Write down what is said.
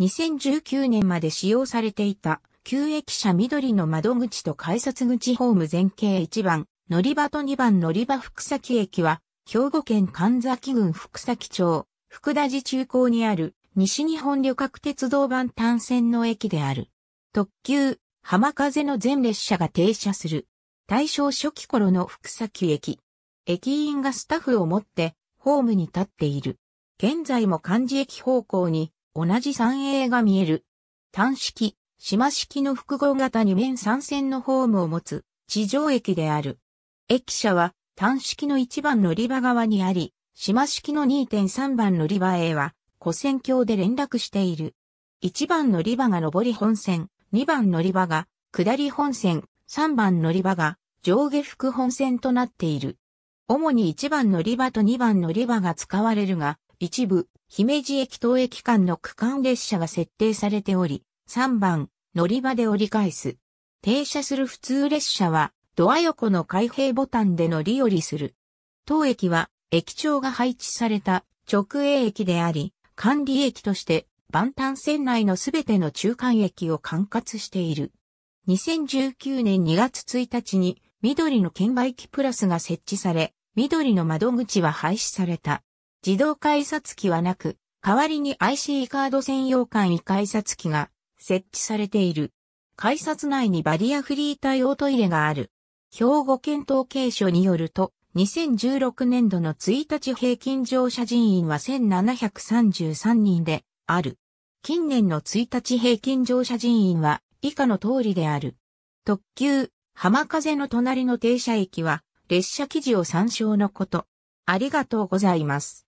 2019年まで使用されていた、旧駅舎緑の窓口と改札口ホーム全景1番、乗り場と2番乗り場福崎駅は、兵庫県神崎郡福崎町、福田寺中高にある、西日本旅客鉄道版単線の駅である。特急、浜風の全列車が停車する。大正初期頃の福崎駅。駅員がスタッフを持って、ホームに立っている。現在も漢字駅方向に、同じ三栄が見える。単式、島式の複合型に面三線のホームを持つ地上駅である。駅舎は単式の1番乗り場側にあり、島式の2.3番乗り場へは古線橋で連絡している。1番乗り場が上り本線、2番乗り場が下り本線、3番乗り場が上下副本線となっている。主に1番乗り場と2番乗り場が使われるが、一部姫路駅東駅間の区間列車が設定されており、3番、乗り場で折り返す。停車する普通列車は、ドア横の開閉ボタンで乗り降りする。当駅は、駅長が配置された直営駅であり、管理駅として、万端線内のすべての中間駅を管轄している。2019年2月1日に、緑の券売機プラスが設置され、緑の窓口は廃止された。自動改札機はなく、代わりに IC カード専用簡易改札機が設置されている。改札内にバリアフリー対応トイレがある。兵庫県統計所によると、2016年度の1日平均乗車人員は1733人である。近年の1日平均乗車人員は以下の通りである。特急、浜風の隣の停車駅は列車記事を参照のこと。ありがとうございます。